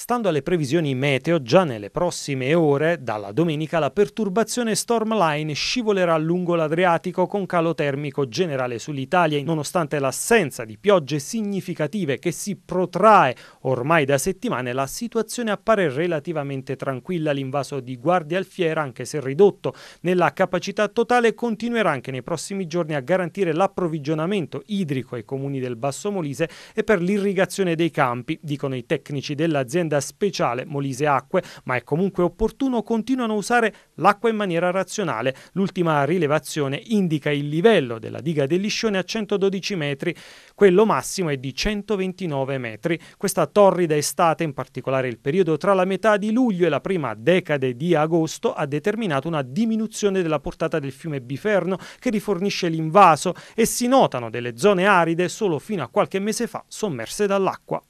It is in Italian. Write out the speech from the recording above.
Stando alle previsioni meteo, già nelle prossime ore, dalla domenica, la perturbazione Stormline scivolerà lungo l'Adriatico con calo termico generale sull'Italia, nonostante l'assenza di piogge significative che si protrae ormai da settimane, la situazione appare relativamente tranquilla. L'invaso di Guardia Alfiera, anche se ridotto nella capacità totale, continuerà anche nei prossimi giorni a garantire l'approvvigionamento idrico ai comuni del Basso Molise e per l'irrigazione dei campi, dicono i tecnici dell'azienda da speciale Molise Acque, ma è comunque opportuno continuano a usare l'acqua in maniera razionale. L'ultima rilevazione indica il livello della diga del liscione a 112 metri, quello massimo è di 129 metri. Questa torrida estate, in particolare il periodo tra la metà di luglio e la prima decade di agosto, ha determinato una diminuzione della portata del fiume Biferno che rifornisce l'invaso e si notano delle zone aride solo fino a qualche mese fa sommerse dall'acqua.